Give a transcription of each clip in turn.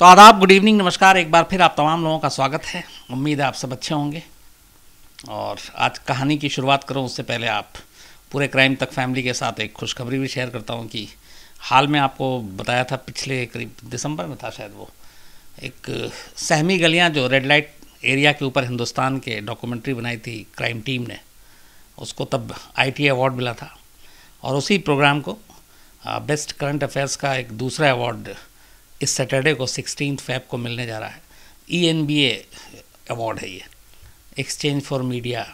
तो आदाब good evening नमस्कार एक बार फिर आप तमाम लोगों का स्वागत है उम्मीद है आप सब अच्छे होंगे और आज कहानी की शुरुआत करूँ उससे पहले आप पूरे क्राइम तक फैमिली के साथ एक खुशखबरी भी शेयर करता हूं कि हाल में आपको बताया था पिछले करीब दिसंबर में था शायद वो एक सहमी गलियाँ जो रेड लाइट एरिया के ऊपर हिंदुस्तान के डॉक्यूमेंट्री बनाई थी क्राइम टीम ने उसको तब आईटी अवार्ड मिला था और उसी प्रोग्राम को बेस्ट करंट अफेयर्स का एक दूसरा अवार्ड इस सैटरडे को सिक्सटीन फैब को मिलने जा रहा है E N B A award है ये एक्सचेंज फॉर मीडिया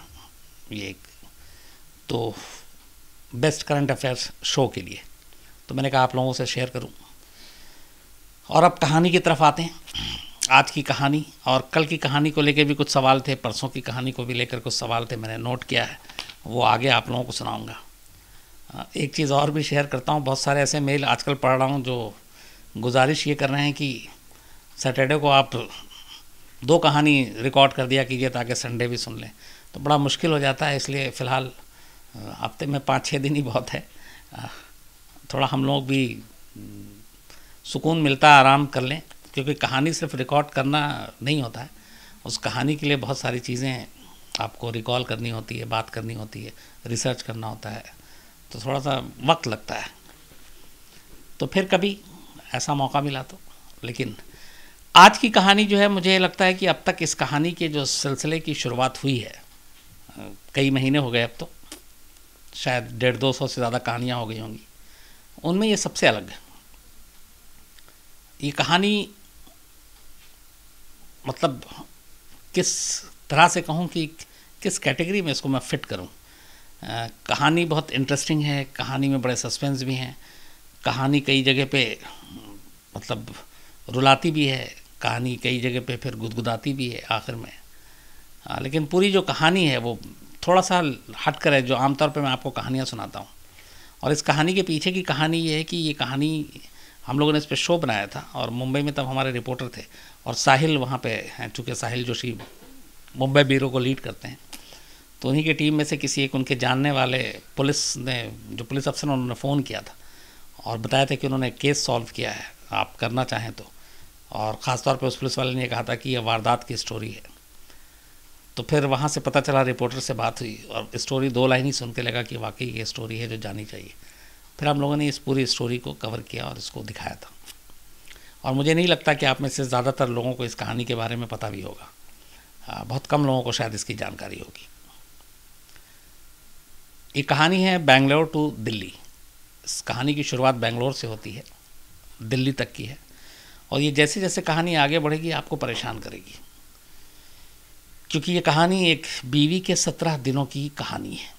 ये तो बेस्ट करंट अफेयर्स शो के लिए तो मैंने कहा आप लोगों से शेयर करूं और अब कहानी की तरफ आते हैं आज की कहानी और कल की कहानी को लेकर भी कुछ सवाल थे परसों की कहानी को भी लेकर कुछ सवाल थे मैंने नोट किया है वो आगे आप लोगों को सुनाऊंगा एक चीज़ और भी शेयर करता हूँ बहुत सारे ऐसे मेल आजकल पढ़ रहा हूँ जो गुजारिश ये कर रहे हैं कि सैटरडे को आप दो कहानी रिकॉर्ड कर दिया कीजिए ताकि संडे भी सुन लें तो बड़ा मुश्किल हो जाता है इसलिए फ़िलहाल हफ्ते में पाँच छः दिन ही बहुत है थोड़ा हम लोग भी सुकून मिलता आराम कर लें क्योंकि कहानी सिर्फ रिकॉर्ड करना नहीं होता है उस कहानी के लिए बहुत सारी चीज़ें आपको रिकॉल करनी होती है बात करनी होती है रिसर्च करना होता है तो थोड़ा सा वक्त लगता है तो फिर कभी ऐसा मौका मिला तो लेकिन आज की कहानी जो है मुझे लगता है कि अब तक इस कहानी के जो सिलसिले की शुरुआत हुई है कई महीने हो गए अब तो शायद डेढ़ दो सौ से ज़्यादा कहानियाँ हो गई होंगी उनमें ये सबसे अलग है ये कहानी मतलब किस तरह से कहूँ कि किस कैटेगरी में इसको मैं फिट करूँ कहानी बहुत इंटरेस्टिंग है कहानी में बड़े सस्पेंस भी हैं कहानी कई जगह पे मतलब रुलाती भी है कहानी कई जगह पे फिर गुदगुदाती भी है आखिर में आ, हाँ, लेकिन पूरी जो कहानी है वो थोड़ा सा हट कर है जो आमतौर पे मैं आपको कहानियाँ सुनाता हूँ और इस कहानी के पीछे की कहानी ये है कि ये कहानी हम लोगों ने इस पर शो बनाया था और मुंबई में तब हमारे रिपोर्टर थे और साहिल वहाँ पे हैं चूँकि साहिल जोशी मुंबई ब्यूरो को लीड करते हैं तो उन्हीं की टीम में से किसी एक उनके जानने वाले पुलिस ने जो पुलिस अफसर उन्होंने फ़ोन किया था और बताया था कि उन्होंने केस सॉल्व किया है आप करना चाहें तो और ख़ास पर पे उस पुलिस वाले ने कहा था कि यह वारदात की स्टोरी है तो फिर वहाँ से पता चला रिपोर्टर से बात हुई और स्टोरी दो लाइन ही सुन के लगा कि वाकई ये स्टोरी है जो जानी चाहिए फिर हम लोगों ने इस पूरी स्टोरी को कवर किया और इसको दिखाया था और मुझे नहीं लगता कि आप में से ज़्यादातर लोगों को इस कहानी के बारे में पता भी होगा बहुत कम लोगों को शायद इसकी जानकारी होगी ये कहानी है बेंगलोर टू दिल्ली इस कहानी की शुरुआत बेंगलोर से होती है दिल्ली तक की है और ये जैसे जैसे कहानी आगे बढ़ेगी आपको परेशान करेगी क्योंकि ये कहानी एक बीवी के सत्रह दिनों की कहानी है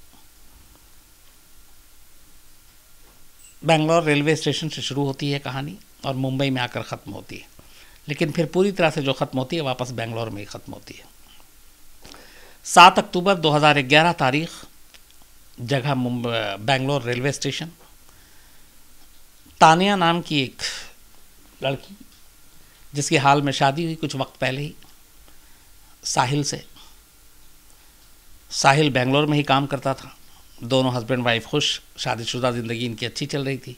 बेंगलोर रेलवे स्टेशन से शुरू होती है कहानी और मुंबई में आकर ख़त्म होती है लेकिन फिर पूरी तरह से जो ख़त्म होती है वापस बेंगलोर में ही ख़त्म होती है सात अक्टूबर 2011 तारीख जगह बेंगलोर रेलवे स्टेशन तानिया नाम की एक लड़की जिसकी हाल में शादी हुई कुछ वक्त पहले ही साहिल से साहिल बेंगलोर में ही काम करता था दोनों हस्बैंड वाइफ खुश शादीशुदा ज़िंदगी इनकी अच्छी चल रही थी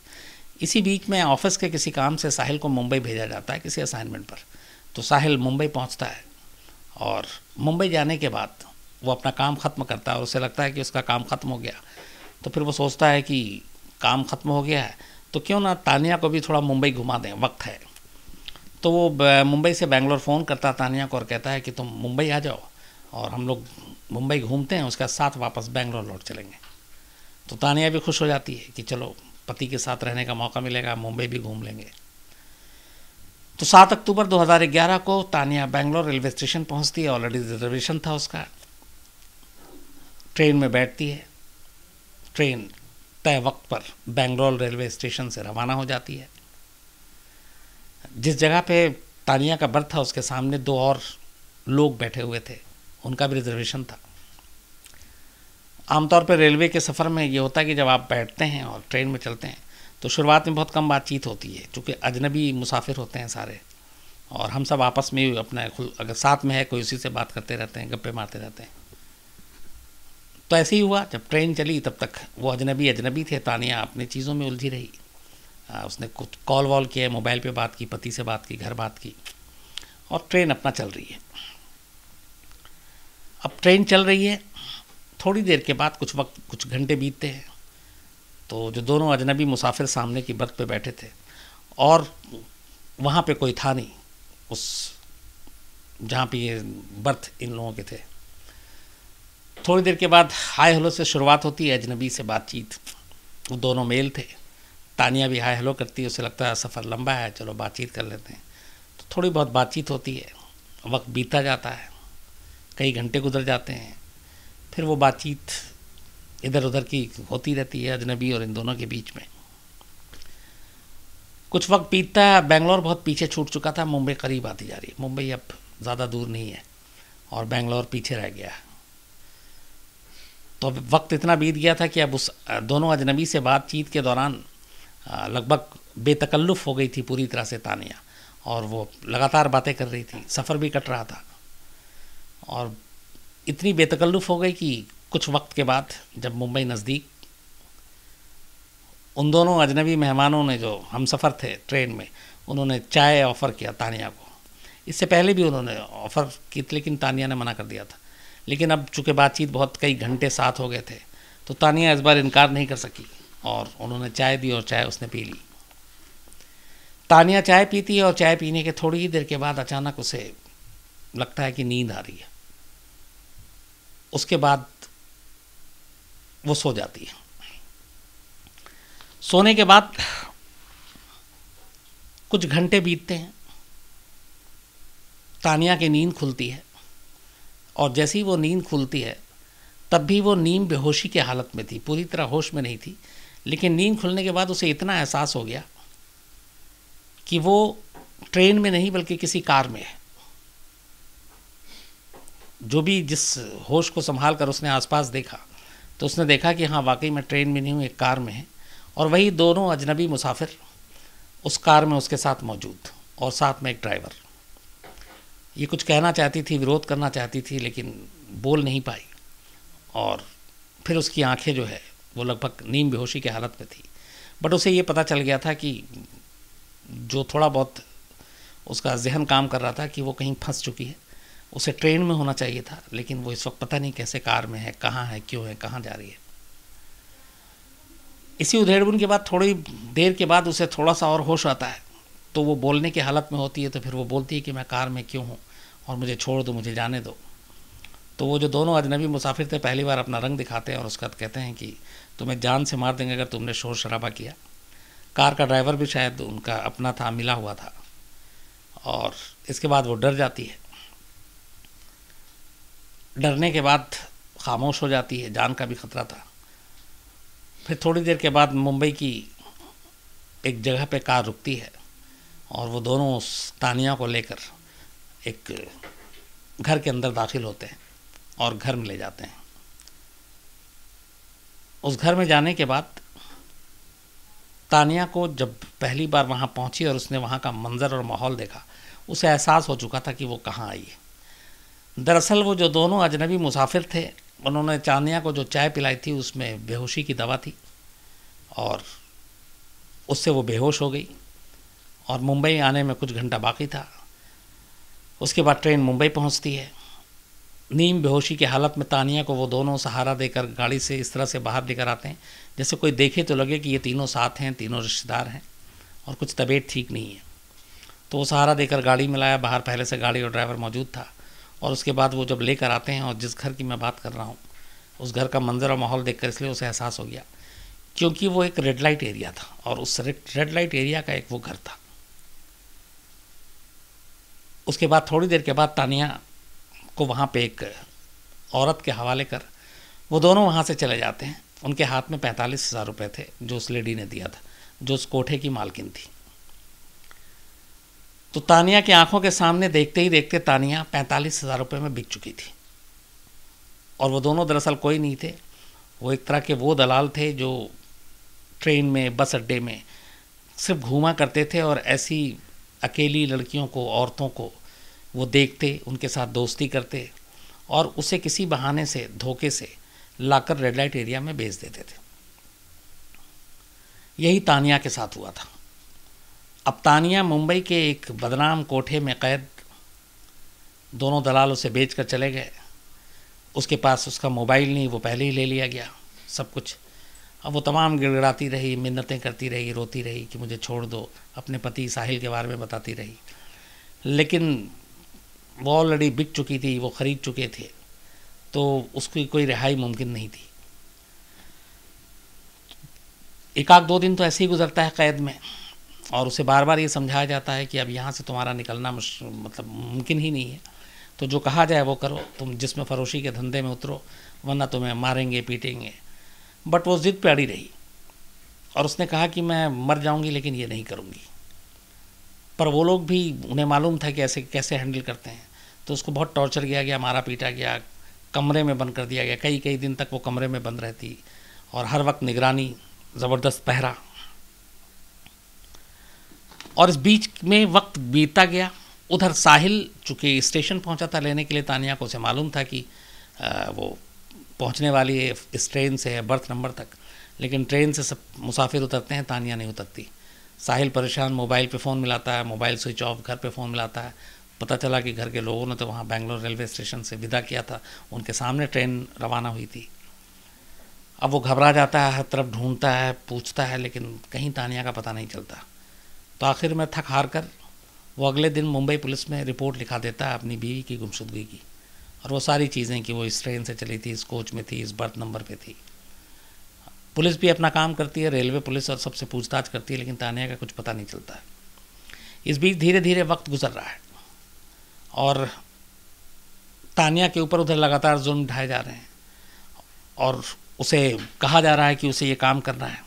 इसी बीच में ऑफिस के किसी काम से साहिल को मुंबई भेजा जाता है किसी असाइनमेंट पर तो साहिल मुंबई पहुंचता है और मुंबई जाने के बाद वो अपना काम ख़त्म करता है और उसे लगता है कि उसका काम ख़त्म हो गया तो फिर वो सोचता है कि काम ख़त्म हो गया है तो क्यों ना तानिया को भी थोड़ा मुंबई घुमा दें वक्त है तो वो मुंबई से बेंगलोर फ़ोन करता तानिया को और कहता है कि तुम मुंबई आ जाओ और हम लोग मुंबई घूमते हैं उसका साथ वापस बेंगलोर लौट चलेंगे तो तानिया भी खुश हो जाती है कि चलो पति के साथ रहने का मौका मिलेगा मुंबई भी घूम लेंगे तो सात अक्टूबर 2011 को तानिया बेंगलोर रेलवे स्टेशन पहुंचती है ऑलरेडी रिजर्वेशन था उसका ट्रेन में बैठती है ट्रेन तय वक्त पर बेंगलोर रेलवे स्टेशन से रवाना हो जाती है जिस जगह पे तानिया का बर्थ था उसके सामने दो और लोग बैठे हुए थे उनका भी रिजर्वेशन था आमतौर पर रेलवे के सफ़र में ये होता है कि जब आप बैठते हैं और ट्रेन में चलते हैं तो शुरुआत में बहुत कम बातचीत होती है चूँकि अजनबी मुसाफिर होते हैं सारे और हम सब आपस में अपना अगर साथ में है कोई उसी से बात करते रहते हैं गप्पे मारते रहते हैं तो ऐसे ही हुआ जब ट्रेन चली तब तक वो अजनबी अजनबी थे तानिया अपनी चीज़ों में उलझी रही आ, उसने कुछ कॉल वॉल किया मोबाइल पे बात की पति से बात की घर बात की और ट्रेन अपना चल रही है अब ट्रेन चल रही है थोड़ी देर के बाद कुछ वक्त कुछ घंटे बीतते हैं तो जो दोनों अजनबी मुसाफिर सामने की बर्थ पे बैठे थे और वहाँ पे कोई था नहीं उस जहाँ पे ये बर्थ इन लोगों के थे थोड़ी देर के बाद हाय हेलो से शुरुआत होती है अजनबी से बातचीत वो दोनों मेल थे तानिया भी हाय हेलो करती है उसे लगता है सफ़र लंबा है चलो बातचीत कर लेते हैं तो थोड़ी बहुत बातचीत होती है वक्त बीता जाता है कई घंटे गुजर जाते हैं फिर वो बातचीत इधर उधर की होती रहती है अजनबी और इन दोनों के बीच में कुछ वक्त बीतता है बेंगलोर बहुत पीछे छूट चुका था मुंबई करीब आती जा रही है मुंबई अब ज़्यादा दूर नहीं है और बेंगलोर पीछे रह गया है तो वक्त इतना बीत गया था कि अब उस दोनों अजनबी से बातचीत के दौरान लगभग बेतकल्लुफ़ हो गई थी पूरी तरह से तानिया और वो लगातार बातें कर रही थी सफ़र भी कट रहा था और इतनी बेतकल्लुफ़ हो गई कि कुछ वक्त के बाद जब मुंबई नज़दीक उन दोनों अजनबी मेहमानों ने जो हम सफ़र थे ट्रेन में उन्होंने चाय ऑफ़र किया तानिया को इससे पहले भी उन्होंने ऑफ़र की लेकिन तानिया ने मना कर दिया था लेकिन अब चूँकि बातचीत बहुत कई घंटे साथ हो गए थे तो तानिया इस बार इनकार नहीं कर सकी और उन्होंने चाय दी और चाय उसने पी ली तानिया चाय पीती है और चाय पीने के थोड़ी ही देर के बाद अचानक उसे लगता है कि नींद आ रही है उसके बाद वो सो जाती है सोने के बाद कुछ घंटे बीतते हैं तानिया की नींद खुलती है और जैसे ही वो नींद खुलती है तब भी वो नींद बेहोशी की हालत में थी पूरी तरह होश में नहीं थी लेकिन नींद खुलने के बाद उसे इतना एहसास हो गया कि वो ट्रेन में नहीं बल्कि किसी कार में है जो भी जिस होश को संभाल कर उसने आसपास देखा तो उसने देखा कि हाँ वाकई मैं ट्रेन में नहीं हूँ एक कार में है और वही दोनों अजनबी मुसाफिर उस कार में उसके साथ मौजूद और साथ में एक ड्राइवर ये कुछ कहना चाहती थी विरोध करना चाहती थी लेकिन बोल नहीं पाई और फिर उसकी आंखें जो है वो लगभग नीम बेहोशी की हालत में थी बट उसे ये पता चल गया था कि जो थोड़ा बहुत उसका जहन काम कर रहा था कि वो कहीं फंस चुकी है उसे ट्रेन में होना चाहिए था लेकिन वो इस वक्त पता नहीं कैसे कार में है कहाँ है क्यों है कहाँ जा रही है इसी उधेड़बुन के बाद थोड़ी देर के बाद उसे थोड़ा सा और होश आता है तो वो बोलने की हालत में होती है तो फिर वो बोलती है कि मैं कार में क्यों हूँ और मुझे छोड़ दो मुझे जाने दो तो वो जो दोनों अजनबी मुसाफिर थे पहली बार अपना रंग दिखाते हैं और उसका कहते हैं कि तुम्हें जान से मार देंगे अगर तुमने शोर शराबा किया कार का ड्राइवर भी शायद उनका अपना था मिला हुआ था और इसके बाद वो डर जाती है डरने के बाद खामोश हो जाती है जान का भी खतरा था फिर थोड़ी देर के बाद मुंबई की एक जगह पे कार रुकती है और वो दोनों उस तानिया को लेकर एक घर के अंदर दाखिल होते हैं और घर में ले जाते हैं उस घर में जाने के बाद तानिया को जब पहली बार वहाँ पहुँची और उसने वहाँ का मंज़र और माहौल देखा उसे एहसास हो चुका था कि वो कहाँ आई है दरअसल वो जो दोनों अजनबी मुसाफिर थे उन्होंने चानिया को जो चाय पिलाई थी उसमें बेहोशी की दवा थी और उससे वो बेहोश हो गई और मुंबई आने में कुछ घंटा बाकी था उसके बाद ट्रेन मुंबई पहुंचती है नीम बेहोशी की हालत में तानिया को वो दोनों सहारा देकर गाड़ी से इस तरह से बाहर लेकर आते हैं जैसे कोई देखे तो लगे कि ये तीनों साथ हैं तीनों रिश्तेदार हैं और कुछ तबीयत ठीक नहीं है तो वो सहारा देकर गाड़ी में लाया बाहर पहले से गाड़ी और ड्राइवर मौजूद था और उसके बाद वो जब लेकर आते हैं और जिस घर की मैं बात कर रहा हूँ उस घर का मंजर और माहौल देखकर इसलिए उसे एहसास हो गया क्योंकि वो एक रेड लाइट एरिया था और उस रेड लाइट एरिया का एक वो घर था उसके बाद थोड़ी देर के बाद तानिया को वहाँ पे एक औरत के हवाले कर वो दोनों वहाँ से चले जाते हैं उनके हाथ में पैंतालीस हज़ार रुपये थे जो उस लेडी ने दिया था जो उस कोठे की मालकिन थी तो तानिया की आंखों के सामने देखते ही देखते तानिया पैंतालीस हज़ार रुपये में बिक चुकी थी और वो दोनों दरअसल कोई नहीं थे वो एक तरह के वो दलाल थे जो ट्रेन में बस अड्डे में सिर्फ घूमा करते थे और ऐसी अकेली लड़कियों को औरतों को वो देखते उनके साथ दोस्ती करते और उसे किसी बहाने से धोखे से लाकर रेड लाइट एरिया में भेज देते थे यही तानिया के साथ हुआ था अब तानिया मुंबई के एक बदनाम कोठे में कैद दोनों दलाल उसे बेच कर चले गए उसके पास उसका मोबाइल नहीं वो पहले ही ले लिया गया सब कुछ अब वो तमाम गिड़गड़ाती रही मिन्नतें करती रही रोती रही कि मुझे छोड़ दो अपने पति साहिल के बारे में बताती रही लेकिन वो ऑलरेडी बिक चुकी थी वो ख़रीद चुके थे तो उसकी कोई रिहाई मुमकिन नहीं थी एक आध दो दिन तो ऐसे ही गुजरता है कैद में और उसे बार बार ये समझाया जाता है कि अब यहाँ से तुम्हारा निकलना मतलब मुमकिन ही नहीं है तो जो कहा जाए वो करो तुम जिसमें फरोशी के धंधे में उतरो वरना तुम्हें मारेंगे पीटेंगे बट वो ज़िद पे अड़ी रही और उसने कहा कि मैं मर जाऊंगी लेकिन ये नहीं करूंगी पर वो लोग भी उन्हें मालूम था कि ऐसे कैसे हैंडल करते हैं तो उसको बहुत टॉर्चर किया गया मारा पीटा गया कमरे में बंद कर दिया गया कई कई दिन तक वो कमरे में बंद रहती और हर वक्त निगरानी ज़बरदस्त पहरा और इस बीच में वक्त बीतता गया उधर साहिल चूँकि स्टेशन पहुंचा था लेने के लिए तानिया को उसे मालूम था कि आ, वो पहुंचने वाली इस ट्रेन से है बर्थ नंबर तक लेकिन ट्रेन से सब मुसाफिर उतरते हैं तानिया नहीं उतरती साहिल परेशान मोबाइल पे फ़ोन मिलाता है मोबाइल स्विच ऑफ घर पे फ़ोन मिलाता है पता चला कि घर के लोगों ने तो वहाँ बेंगलोर रेलवे स्टेशन से विदा किया था उनके सामने ट्रेन रवाना हुई थी अब वो घबरा जाता है हर तरफ ढूंढता है पूछता है लेकिन कहीं तानिया का पता नहीं चलता तो आखिर में थक हार कर वो अगले दिन मुंबई पुलिस में रिपोर्ट लिखा देता है अपनी बीवी की गुमशुदगी की और वो सारी चीज़ें कि वो इस ट्रेन से चली थी इस कोच में थी इस बर्थ नंबर पे थी पुलिस भी अपना काम करती है रेलवे पुलिस और सबसे पूछताछ करती है लेकिन तानिया का कुछ पता नहीं चलता है इस बीच धीरे धीरे वक्त गुजर रहा है और तानिया के ऊपर उधर लगातार जुर्म ढाए जा रहे हैं और उसे कहा जा रहा है कि उसे ये काम करना है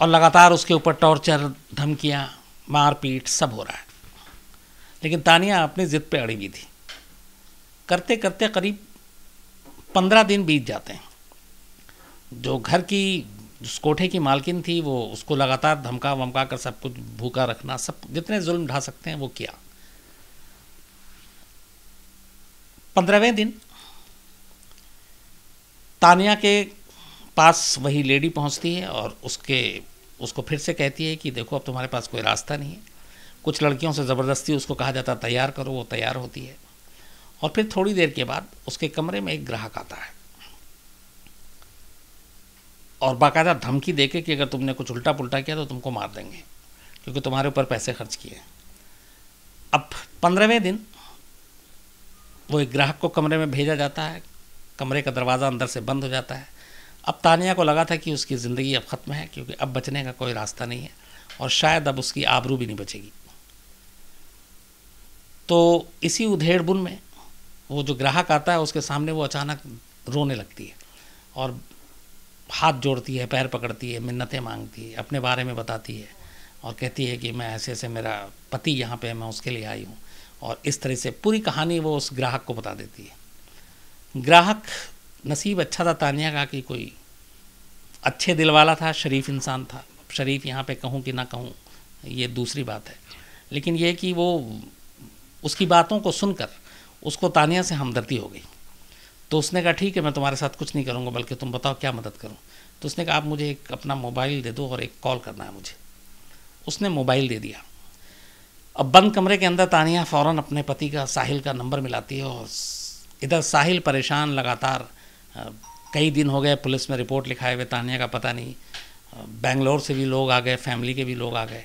और लगातार उसके ऊपर टॉर्चर धमकियाँ मारपीट सब हो रहा है लेकिन तानिया अपनी ज़िद पे अड़ी हुई थी करते करते करीब पंद्रह दिन बीत जाते हैं जो घर की उस कोठे की मालकिन थी वो उसको लगातार धमका वमका कर सब कुछ भूखा रखना सब जितने जुल्म ढा सकते हैं वो किया पंद्रहवें दिन तानिया के पास वही लेडी पहुंचती है और उसके उसको फिर से कहती है कि देखो अब तुम्हारे पास कोई रास्ता नहीं है कुछ लड़कियों से ज़बरदस्ती उसको कहा जाता तैयार करो वो तैयार होती है और फिर थोड़ी देर के बाद उसके कमरे में एक ग्राहक आता है और बाकायदा धमकी देके कि अगर तुमने कुछ उल्टा पुल्टा किया तो तुमको मार देंगे क्योंकि तुम्हारे ऊपर पैसे खर्च किए अब पंद्रहवें दिन वो एक ग्राहक को कमरे में भेजा जाता है कमरे का दरवाज़ा अंदर से बंद हो जाता है अब तानिया को लगा था कि उसकी ज़िंदगी अब ख़त्म है क्योंकि अब बचने का कोई रास्ता नहीं है और शायद अब उसकी आबरू भी नहीं बचेगी तो इसी उधेड़ बुन में वो जो ग्राहक आता है उसके सामने वो अचानक रोने लगती है और हाथ जोड़ती है पैर पकड़ती है मिन्नतें मांगती है अपने बारे में बताती है और कहती है कि मैं ऐसे ऐसे मेरा पति यहाँ पे मैं उसके लिए आई हूँ और इस तरह से पूरी कहानी वो उस ग्राहक को बता देती है ग्राहक नसीब अच्छा था तानिया का कि कोई अच्छे दिल वाला था शरीफ इंसान था शरीफ यहाँ पे कहूँ कि ना कहूँ ये दूसरी बात है लेकिन ये कि वो उसकी बातों को सुनकर उसको तानिया से हमदर्दी हो गई तो उसने कहा ठीक है मैं तुम्हारे साथ कुछ नहीं करूँगा बल्कि तुम बताओ क्या मदद करूँ तो उसने कहा आप मुझे एक अपना मोबाइल दे दो और एक कॉल करना है मुझे उसने मोबाइल दे दिया अब बंद कमरे के अंदर तानिया फ़ौर अपने पति का साहिल का नंबर मिलाती है और इधर साहिल परेशान लगातार कई दिन हो गए पुलिस में रिपोर्ट लिखाए हुए तानिया का पता नहीं बेंगलोर से भी लोग आ गए फैमिली के भी लोग आ गए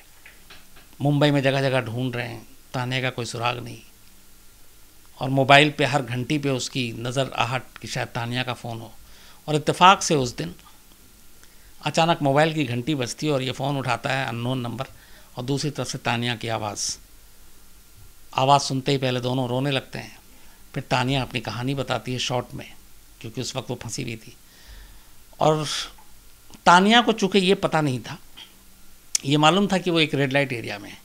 मुंबई में जगह जगह ढूंढ रहे हैं ताने का कोई सुराग नहीं और मोबाइल पे हर घंटी पे उसकी नज़र आहट कि शायद तानिया का फ़ोन हो और इत्तेफाक से उस दिन अचानक मोबाइल की घंटी बजती है और ये फ़ोन उठाता है अननोन नंबर और दूसरी तरफ से तानिया की आवाज़ आवाज़ सुनते ही पहले दोनों रोने लगते हैं फिर तानिया अपनी कहानी बताती है शॉर्ट में क्योंकि उस वक्त वो फंसी हुई थी और तानिया को चूँकि ये पता नहीं था ये मालूम था कि वो एक रेड लाइट एरिया में है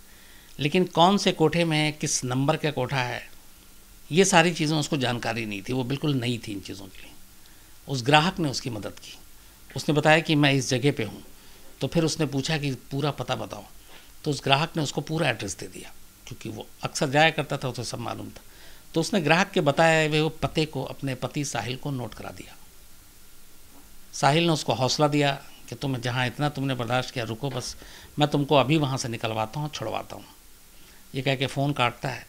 लेकिन कौन से कोठे में है किस नंबर का कोठा है ये सारी चीज़ें उसको जानकारी नहीं थी वो बिल्कुल नई थी इन चीज़ों के लिए उस ग्राहक ने उसकी मदद की उसने बताया कि मैं इस जगह पे हूँ तो फिर उसने पूछा कि पूरा पता बताओ तो उस ग्राहक ने उसको पूरा एड्रेस दे दिया क्योंकि वो अक्सर जाया करता था उसे सब मालूम था तो उसने ग्राहक के बताए हुए वो पते को अपने पति साहिल को नोट करा दिया साहिल ने उसको हौसला दिया कि तुम जहाँ इतना तुमने बर्दाश्त किया रुको बस मैं तुमको अभी वहाँ से निकलवाता हूँ छुड़वाता हूँ ये कह के फ़ोन काटता है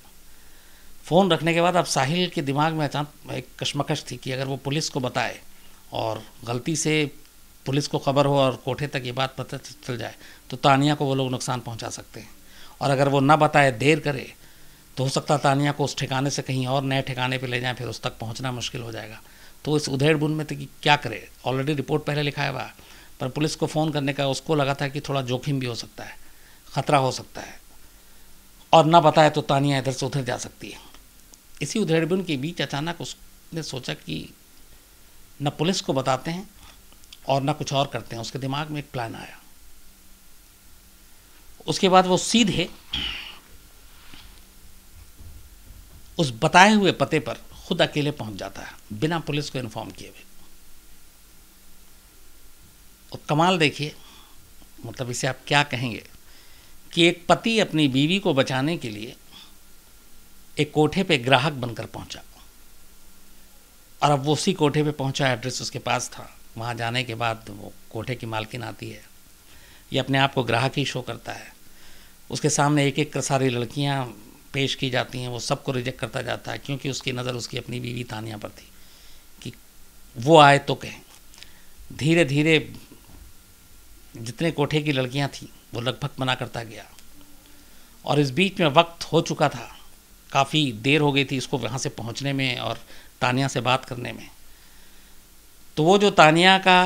फ़ोन रखने के बाद अब साहिल के दिमाग में अचानक एक कशमकश थी कि अगर वो पुलिस को बताए और गलती से पुलिस को खबर हो और कोठे तक ये बात पता चल जाए तो तानिया को वो लोग नुकसान पहुंचा सकते हैं और अगर वो ना बताए देर करे तो हो सकता तानिया को उस ठिकाने से कहीं और नए ठिकाने पर ले जाएं फिर उस तक पहुंचना मुश्किल हो जाएगा तो इस उधेड़ बुन में तो कि क्या करे ऑलरेडी रिपोर्ट पहले लिखा हुआ पर पुलिस को फ़ोन करने का उसको लगा था कि थोड़ा जोखिम भी हो सकता है ख़तरा हो सकता है और ना पता है तो तानिया इधर से उधर जा सकती है इसी उधेड़बुन के बीच अचानक उसने सोचा कि न पुलिस को बताते हैं और ना कुछ और करते हैं उसके दिमाग में एक प्लान आया उसके बाद वो सीधे उस बताए हुए पते पर खुद अकेले पहुंच जाता है बिना पुलिस को इन्फॉर्म किए हुए और कमाल देखिए मतलब इसे आप क्या कहेंगे कि एक पति अपनी बीवी को बचाने के लिए एक कोठे पे ग्राहक बनकर पहुंचा और अब वो उसी कोठे पे पहुंचा एड्रेस उसके पास था वहाँ जाने के बाद वो कोठे की मालकिन आती है ये अपने आप को ग्राहक ही शो करता है उसके सामने एक एक सारी लड़कियाँ पेश की जाती हैं वो सबको रिजेक्ट करता जाता है क्योंकि उसकी नज़र उसकी अपनी बीवी तानिया पर थी कि वो आए तो कहें धीरे धीरे जितने कोठे की लड़कियाँ थीं वो लगभग मना करता गया और इस बीच में वक्त हो चुका था काफ़ी देर हो गई थी इसको वहाँ से पहुँचने में और तानिया से बात करने में तो वो जो तानिया का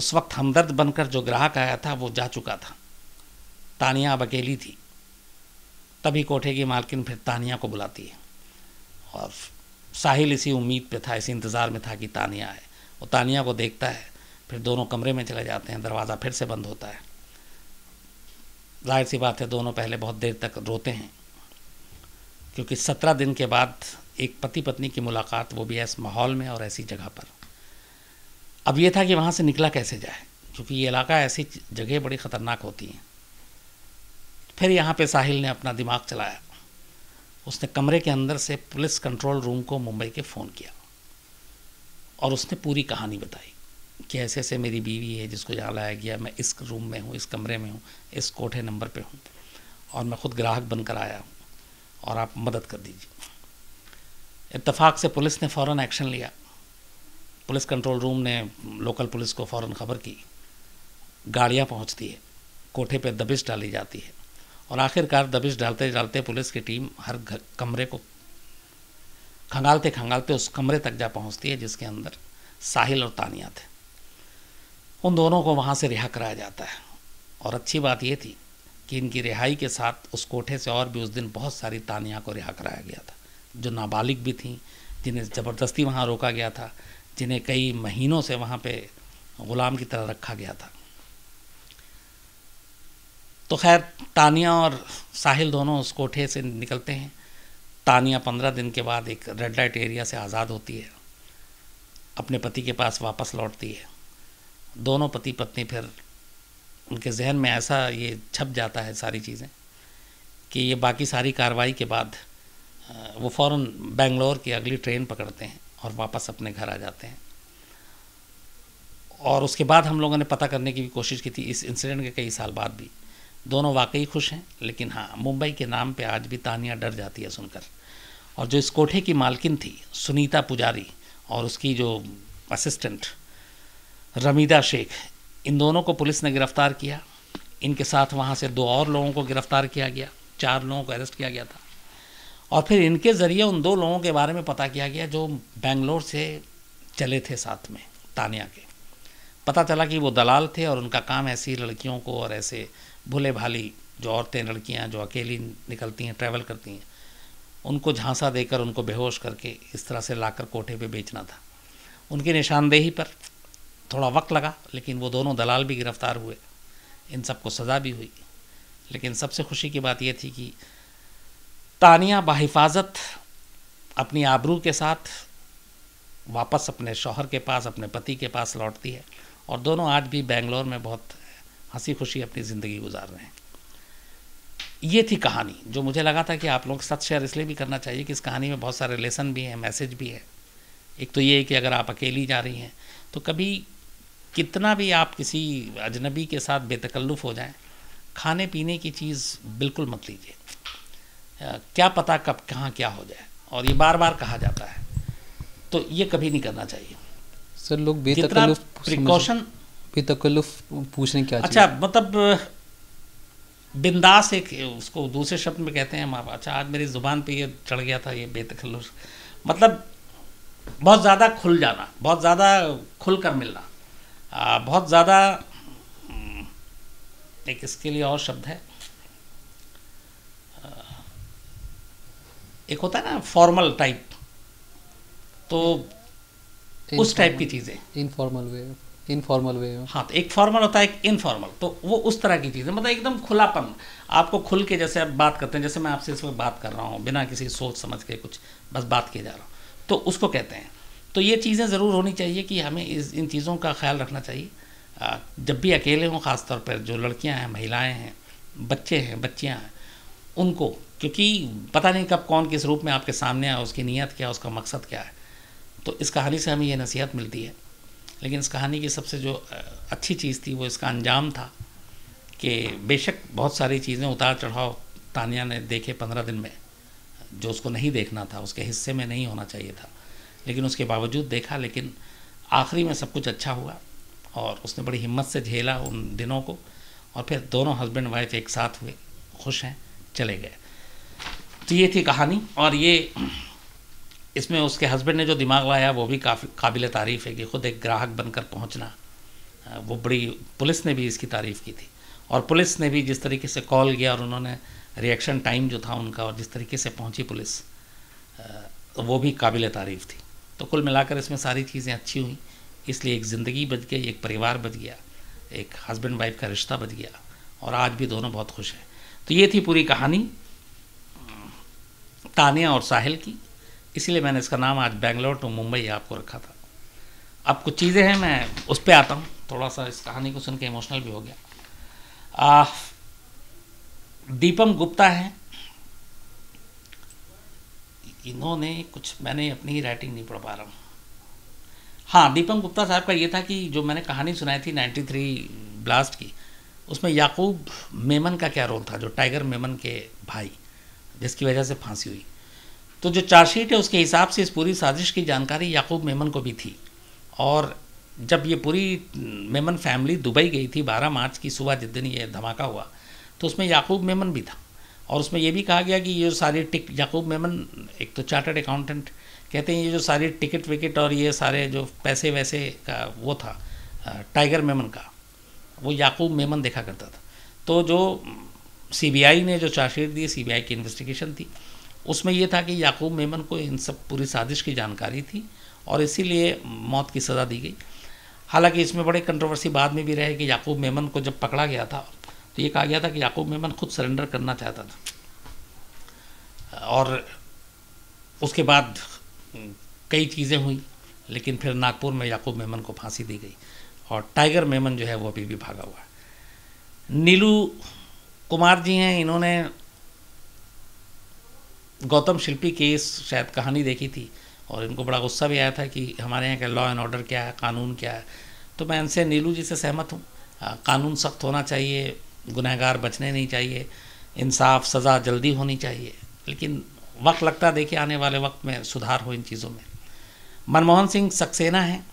उस वक्त हमदर्द बनकर जो ग्राहक आया था वो जा चुका था तानिया अब अकेली थी तभी कोठे की मालकिन फिर तानिया को बुलाती है और साहिल इसी उम्मीद पे था इसी इंतज़ार में था कि तानिया आए वो तानिया को देखता है फिर दोनों कमरे में चले जाते हैं दरवाज़ा फिर से बंद होता है जाहिर सी बात है दोनों पहले बहुत देर तक रोते हैं क्योंकि सत्रह दिन के बाद एक पति पत्नी की मुलाकात वो भी ऐसे माहौल में और ऐसी जगह पर अब ये था कि वहाँ से निकला कैसे जाए क्योंकि ये इलाका ऐसी जगह बड़ी ख़तरनाक होती हैं फिर यहाँ पे साहिल ने अपना दिमाग चलाया उसने कमरे के अंदर से पुलिस कंट्रोल रूम को मुंबई के फ़ोन किया और उसने पूरी कहानी बताई कि ऐसे ऐसे मेरी बीवी है जिसको यहाँ लाया गया मैं इस रूम में हूँ इस कमरे में हूँ इस कोठे नंबर पे हूँ और मैं खुद ग्राहक बनकर आया हूँ और आप मदद कर दीजिए इतफाक़ से पुलिस ने फ़ौर एक्शन लिया पुलिस कंट्रोल रूम ने लोकल पुलिस को फ़ौर ख़बर की गाड़ियाँ पहुँचती है कोठे पर दबिश डाली जाती है और आखिरकार दबिश डालते डालते पुलिस की टीम हर घर कमरे को खंगालते खंगालते उस कमरे तक जा पहुँचती है जिसके अंदर साहिल और तानिया थे उन दोनों को वहाँ से रिहा कराया जाता है और अच्छी बात ये थी कि इनकी रिहाई के साथ उस कोठे से और भी उस दिन बहुत सारी तानिया को रिहा कराया गया था जो नाबालिग भी थीं जिन्हें ज़बरदस्ती वहाँ रोका गया था जिन्हें कई महीनों से वहाँ पे ग़ुलाम की तरह रखा गया था तो खैर तानिया और साहिल दोनों उस कोठे से निकलते हैं तानिया पंद्रह दिन के बाद एक रेड लाइट एरिया से आज़ाद होती है अपने पति के पास वापस लौटती है दोनों पति पत्नी फिर उनके जहन में ऐसा ये छप जाता है सारी चीज़ें कि ये बाकी सारी कार्रवाई के बाद वो फ़ौर बेंगलोर की अगली ट्रेन पकड़ते हैं और वापस अपने घर आ जाते हैं और उसके बाद हम लोगों ने पता करने की भी कोशिश की थी इस इंसिडेंट के कई साल बाद भी दोनों वाकई खुश हैं लेकिन हाँ मुंबई के नाम पे आज भी तानिया डर जाती है सुनकर और जो इस कोठे की मालकिन थी सुनीता पुजारी और उसकी जो असिस्टेंट रमीदा शेख इन दोनों को पुलिस ने गिरफ्तार किया इनके साथ वहाँ से दो और लोगों को गिरफ्तार किया गया चार लोगों को अरेस्ट किया गया था और फिर इनके ज़रिए उन दो लोगों के बारे में पता किया गया जो बेंगलोर से चले थे साथ में तानिया के पता चला कि वो दलाल थे और उनका काम ऐसी लड़कियों को और ऐसे भूले भाली जो औरतें लड़कियां जो अकेली निकलती हैं ट्रैवल करती हैं उनको झांसा देकर उनको बेहोश करके इस तरह से लाकर कोठे पे बेचना था उनकी निशानदेही पर थोड़ा वक्त लगा लेकिन वो दोनों दलाल भी गिरफ्तार हुए इन सबको सज़ा भी हुई लेकिन सबसे खुशी की बात यह थी कि तानिया बाहिफाजत अपनी आबरू के साथ वापस अपने शौहर के पास अपने पति के पास लौटती है और दोनों आज भी बेंगलोर में बहुत हंसी खुशी अपनी ज़िंदगी गुजार रहे हैं ये थी कहानी जो मुझे लगा था कि आप लोगों के साथ शेयर इसलिए भी करना चाहिए कि इस कहानी में बहुत सारे लेसन भी हैं मैसेज भी है एक तो ये है कि अगर आप अकेली जा रही हैं तो कभी कितना भी आप किसी अजनबी के साथ बेतकल्लुफ़ हो जाएं खाने पीने की चीज़ बिल्कुल मत लीजिए क्या पता कब कहाँ क्या हो जाए और ये बार बार कहा जाता है तो ये कभी नहीं करना चाहिए सर लोग प्रिकॉशन बेतकल्लुफ पूछने क्या अच्छा मतलब बिंदास एक उसको दूसरे शब्द में कहते हैं माँ अच्छा आज मेरी ज़ुबान पे ये चढ़ गया था ये बेतकल्लुफ़ मतलब बहुत ज़्यादा खुल जाना बहुत ज़्यादा खुल कर मिलना बहुत ज़्यादा हम्म, एक इसके लिए और शब्द है एक होता है ना फॉर्मल टाइप तो उस टाइप की चीज़ें इनफॉर्मल वे इनफॉर्मल वे हाँ तो एक फॉर्मल होता है एक इनफॉर्मल तो वो उस तरह की चीज़ें मतलब एकदम खुलापन आपको खुल के जैसे आप बात करते हैं जैसे मैं आपसे इस वक्त बात कर रहा हूँ बिना किसी सोच समझ के कुछ बस बात किए जा रहा हूँ तो उसको कहते हैं तो ये चीज़ें ज़रूर होनी चाहिए कि हमें इस इन चीज़ों का ख्याल रखना चाहिए जब भी अकेले हों ख़ास तौर पर जो लड़कियां हैं महिलाएं हैं बच्चे हैं बच्चियां हैं उनको क्योंकि पता नहीं कब कौन किस रूप में आपके सामने आए उसकी नीयत क्या उसका मकसद क्या है तो इस कहानी से हमें यह नसीहत मिलती है लेकिन इस कहानी की सबसे जो अच्छी चीज़ थी वो इसका अंजाम था कि बेशक बहुत सारी चीज़ें उतार चढ़ाव तानिया ने देखे पंद्रह दिन में जो उसको नहीं देखना था उसके हिस्से में नहीं होना चाहिए था लेकिन उसके बावजूद देखा लेकिन आखिरी में सब कुछ अच्छा हुआ और उसने बड़ी हिम्मत से झेला उन दिनों को और फिर दोनों हस्बैंड वाइफ एक साथ हुए खुश हैं चले गए तो ये थी कहानी और ये इसमें उसके हस्बैंड ने जो दिमाग लाया वो भी काफ़ी काबिल तारीफ़ है कि ख़ुद एक ग्राहक बनकर पहुंचना वो बड़ी पुलिस ने भी इसकी तारीफ़ की थी और पुलिस ने भी जिस तरीके से कॉल किया और उन्होंने रिएक्शन टाइम जो था उनका और जिस तरीके से पहुंची पुलिस तो वो भी काबिल तारीफ़ थी तो कुल मिलाकर इसमें सारी चीज़ें अच्छी हुई इसलिए एक ज़िंदगी बच गई एक परिवार बच गया एक हस्बैंड वाइफ का रिश्ता बच गया और आज भी दोनों बहुत खुश हैं तो ये थी पूरी कहानी तानिया और साहिल की इसीलिए मैंने इसका नाम आज बेंगलोर टू मुंबई आपको रखा था अब कुछ चीज़ें हैं मैं उस पर आता हूँ थोड़ा सा इस कहानी को सुन के इमोशनल भी हो गया आ, दीपम गुप्ता हैं इन्होंने कुछ मैंने अपनी राइटिंग नहीं पढ़ पा रहा हूँ हाँ दीपम गुप्ता साहब का ये था कि जो मैंने कहानी सुनाई थी 93 ब्लास्ट की उसमें याकूब मेमन का क्या रोल था जो टाइगर मेमन के भाई जिसकी वजह से फांसी हुई तो जो चार्जशीट है उसके हिसाब से इस पूरी साजिश की जानकारी याकूब मेमन को भी थी और जब ये पूरी मेमन फैमिली दुबई गई थी 12 मार्च की सुबह जिस दिन ये धमाका हुआ तो उसमें याकूब मेमन भी था और उसमें यह भी कहा गया कि ये जो सारी टिक याकूब मेमन एक तो चार्टर्ड अकाउंटेंट कहते हैं ये जो सारी टिकट विकट और ये सारे जो पैसे वैसे का वो था टाइगर मेमन का वो याकूब मेमन देखा करता था तो जो सीबीआई ने जो चार्जशीट दी सीबीआई की इन्वेस्टिगेशन थी उसमें यह था कि याकूब मेमन को इन सब पूरी साजिश की जानकारी थी और इसीलिए मौत की सज़ा दी गई हालांकि इसमें बड़े कंट्रोवर्सी बाद में भी रहे कि याकूब मेमन को जब पकड़ा गया था तो ये कहा गया था कि याकूब मेमन खुद सरेंडर करना चाहता था और उसके बाद हम्म, कई चीज़ें हुई लेकिन फिर नागपुर में याकूब मेमन को फांसी दी गई और टाइगर मेमन जो है वो अभी भी भागा हुआ है नीलू कुमार जी हैं इन्होंने गौतम शिल्पी केस शायद कहानी देखी थी और इनको बड़ा गुस्सा भी आया था कि हमारे यहाँ का लॉ एंड ऑर्डर क्या है कानून क्या है तो मैं इनसे नीलू जी से सहमत हूँ कानून सख्त होना चाहिए गुनहगार बचने नहीं चाहिए इंसाफ सज़ा जल्दी होनी चाहिए लेकिन वक्त लगता देखिए आने वाले वक्त में सुधार हो इन चीज़ों में मनमोहन सिंह सक्सेना हैं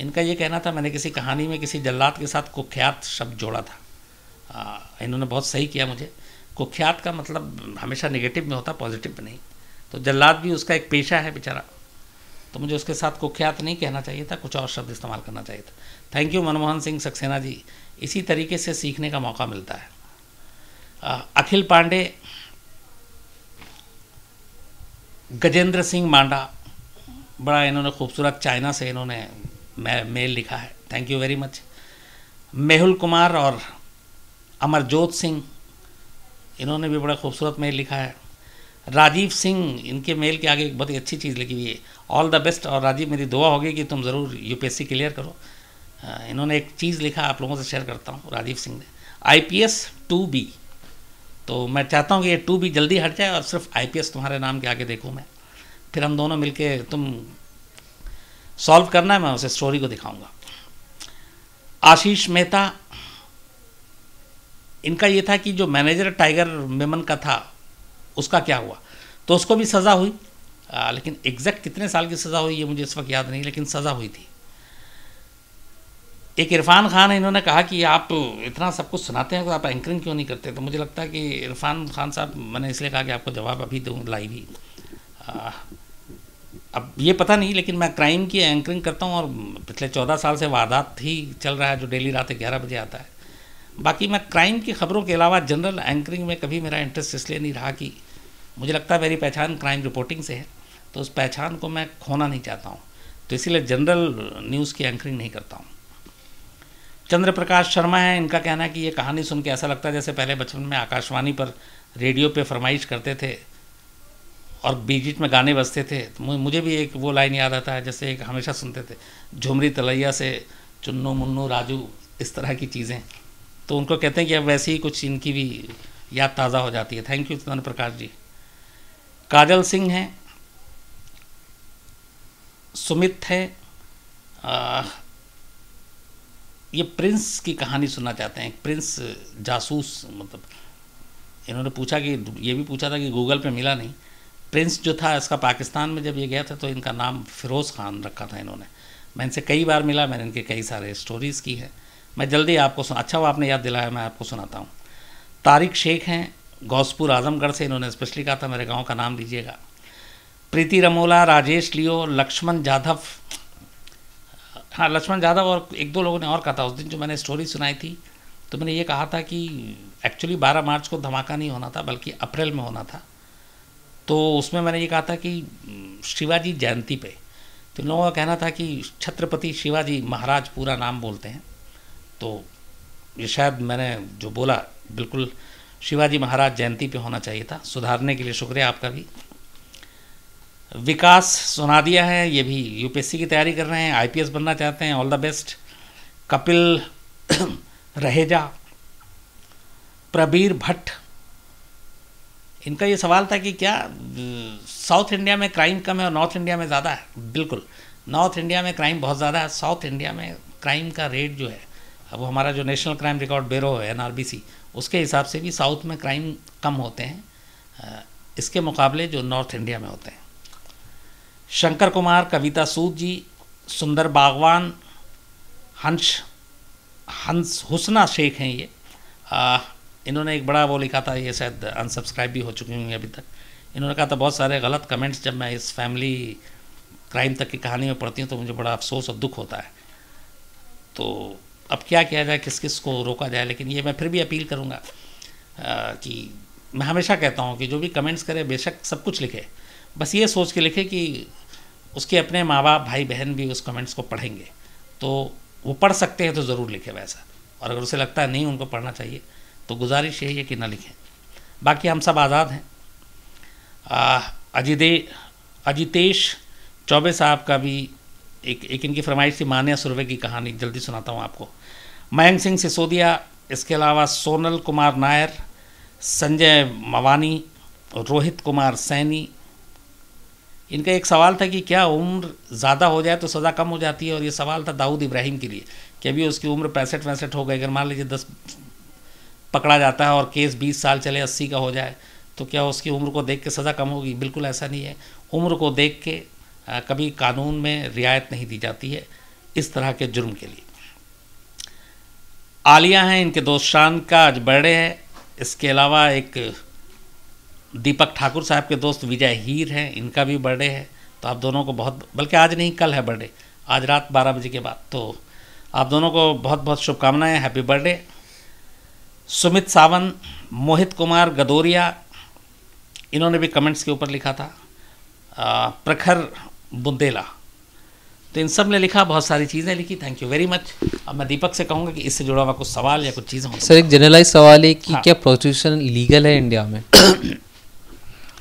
इनका ये कहना था मैंने किसी कहानी में किसी जल्लाद के साथ कुख्यात शब्द जोड़ा था आ, इन्होंने बहुत सही किया मुझे कुख्यात का मतलब हमेशा नेगेटिव में होता पॉजिटिव में नहीं तो जल्लाद भी उसका एक पेशा है बेचारा तो मुझे उसके साथ कुख्यात नहीं कहना चाहिए था कुछ और शब्द इस्तेमाल करना चाहिए था थैंक यू मनमोहन सिंह सक्सेना जी इसी तरीके से सीखने का मौका मिलता है अखिल पांडे गजेंद्र सिंह मांडा बड़ा इन्होंने खूबसूरत चाइना से इन्होंने मेल लिखा है thank you very much Mehul Kumar और अमरजोत सिंह इन्होंने भी बड़ा खूबसूरत मेल लिखा है राजीव सिंह इनके मेल के आगे एक बहुत ही अच्छी चीज़ लिखी हुई है ऑल द बेस्ट और राजीव मेरी दुआ होगी कि तुम ज़रूर यूपीएससी क्लियर करो हाँ, इन्होंने एक चीज़ लिखा आप लोगों से शेयर करता हूँ राजीव सिंह ने I P S to be तो मैं चाहता हूँ कि ये टू बी जल्दी हट जाए और सिर्फ आई पी एस तुम्हारे नाम के आगे देखूँ मैं फिर हम दोनों मिलके तुम सॉल्व करना है मैं उसे स्टोरी को दिखाऊंगा आशीष मेहता इनका ये था कि जो मैनेजर टाइगर मेमन का था उसका क्या हुआ तो उसको भी सज़ा हुई आ, लेकिन एग्जैक्ट कितने साल की सज़ा हुई ये मुझे इस वक्त याद नहीं लेकिन सज़ा हुई थी एक इरफान खान इन्होंने कहा कि आप इतना सब कुछ सुनाते हैं तो आप एंकरिंग क्यों नहीं करते तो मुझे लगता है कि इरफान खान साहब मैंने इसलिए कहा कि आपको जवाब अभी दूँ लाइव ही अब ये पता नहीं लेकिन मैं क्राइम की एंकरिंग करता हूँ और पिछले चौदह साल से वारदात ही चल रहा है जो डेली रात ग्यारह बजे आता है बाकी मैं क्राइम की खबरों के अलावा जनरल एंकरिंग में कभी मेरा इंटरेस्ट इसलिए नहीं रहा कि मुझे लगता है मेरी पहचान क्राइम रिपोर्टिंग से है तो उस पहचान को मैं खोना नहीं चाहता हूँ तो इसीलिए जनरल न्यूज़ की एंकरिंग नहीं करता हूँ चंद्र प्रकाश शर्मा है इनका कहना है कि ये कहानी सुन के ऐसा लगता है जैसे पहले बचपन में आकाशवाणी पर रेडियो पे फरमाइश करते थे और बीजिट में गाने बजते थे तो मुझे भी एक वो लाइन याद आता है जैसे एक हमेशा सुनते थे झुमरी तलैया से चुन्नू मुन्नू राजू इस तरह की चीज़ें तो उनको कहते हैं कि अब वैसे ही कुछ इनकी भी याद ताज़ा हो जाती है थैंक यू चंद्र प्रकाश जी काजल सिंह हैं सुमित हैं ये प्रिंस की कहानी सुनना चाहते हैं प्रिंस जासूस मतलब इन्होंने पूछा कि ये भी पूछा था कि गूगल पे मिला नहीं प्रिंस जो था इसका पाकिस्तान में जब ये गया था तो इनका नाम फ़िरोज़ ख़ान रखा था इन्होंने मैं इनसे कई बार मिला मैंने इनके कई सारे स्टोरीज़ की है मैं जल्दी आपको सुना अच्छा वो आपने याद दिलाया मैं आपको सुनाता हूँ तारिक शेख हैं गौसपुर आजमगढ़ से इन्होंने स्पेशली कहा था मेरे गाँव का नाम दीजिएगा प्रीति रमोला राजेश लियो लक्ष्मण जाधव हाँ लक्ष्मण यादव और एक दो लोगों ने और कहा था उस दिन जो मैंने स्टोरी सुनाई थी तो मैंने ये कहा था कि एक्चुअली 12 मार्च को धमाका नहीं होना था बल्कि अप्रैल में होना था तो उसमें मैंने ये कहा था कि शिवाजी जयंती पे तो इन लोगों का कहना था कि छत्रपति शिवाजी महाराज पूरा नाम बोलते हैं तो ये शायद मैंने जो बोला बिल्कुल शिवाजी महाराज जयंती पे होना चाहिए था सुधारने के लिए शुक्रिया आपका भी विकास सोनादिया है ये भी यूपीएससी की तैयारी कर रहे हैं आईपीएस बनना चाहते हैं all the best Kapil Raheja Prabir Bhatt इनका ये सवाल था कि क्या साउथ इंडिया में क्राइम कम है और नॉर्थ इंडिया में ज़्यादा है बिल्कुल नॉर्थ इंडिया में क्राइम बहुत ज़्यादा है साउथ इंडिया में क्राइम का रेट जो है अब हमारा जो नेशनल क्राइम रिकॉर्ड ब्यूरो है एन उसके हिसाब से भी साउथ में क्राइम कम होते हैं इसके मुकाबले जो नॉर्थ इंडिया में होते हैं शंकर कुमार कविता सूद जी सुंदर बागवान हंस हंस हुसना शेख हैं ये आ, इन्होंने एक बड़ा वो लिखा था ये शायद अनसब्सक्राइब भी हो चुके होंगे अभी तक इन्होंने कहा था बहुत सारे गलत कमेंट्स जब मैं इस फैमिली क्राइम तक की कहानी में पढ़ती हूँ तो मुझे बड़ा अफसोस और दुख होता है तो अब क्या किया जाए किस किस को रोका जाए लेकिन ये मैं फिर भी अपील करूँगा कि मैं हमेशा कहता हूँ कि जो भी कमेंट्स करे बेशक सब कुछ लिखे बस ये सोच के लिखे कि उसके अपने माँ बाप भाई बहन भी उस कमेंट्स को पढ़ेंगे तो वो पढ़ सकते हैं तो ज़रूर लिखें वैसा और अगर उसे लगता है नहीं उनको पढ़ना चाहिए तो गुजारिश यही है कि ना लिखें बाकी हम सब आज़ाद हैं अजिदे अजितेश चौबे साहब का भी एक एक इनकी फरमाइश थी मान्या सुरवे की कहानी जल्दी सुनाता हूँ आपको मयंक सिंह सिसोदिया इसके अलावा सोनल कुमार नायर संजय मवानी रोहित कुमार सैनी इनका एक सवाल था कि क्या उम्र ज़्यादा हो जाए तो सज़ा कम हो जाती है और ये सवाल था दाऊद इब्राहिम के लिए कि अभी उसकी उम्र पैंसठ पैंसठ हो गई अगर मान लीजिए दस पकड़ा जाता है और केस बीस साल चले अस्सी का हो जाए तो क्या उसकी उम्र को देख के सज़ा कम होगी बिल्कुल ऐसा नहीं है उम्र को देख के कभी कानून में रियायत नहीं दी जाती है इस तरह के जुर्म के लिए आलिया हैं इनके दोस्त शान का आज बर्थडे है इसके अलावा एक दीपक ठाकुर साहब के दोस्त विजय हीर हैं इनका भी बर्थडे है तो आप दोनों को बहुत बल्कि आज नहीं कल है बर्थडे आज रात बारह बजे के बाद तो आप दोनों को बहुत बहुत शुभकामनाएं हैप्पी बर्थडे सुमित सावन मोहित कुमार गदोरिया इन्होंने भी कमेंट्स के ऊपर लिखा था प्रखर बुंदेला तो इन सब ने लिखा बहुत सारी चीज़ें लिखी थैंक यू वेरी मच अब मैं दीपक से कहूँगा कि इससे जुड़ा हुआ कुछ सवाल या कुछ चीज़ें सर एक जनरलाइज सवाल है कि हाँ। क्या प्रोस्टिट्यूशन लीगल है इंडिया में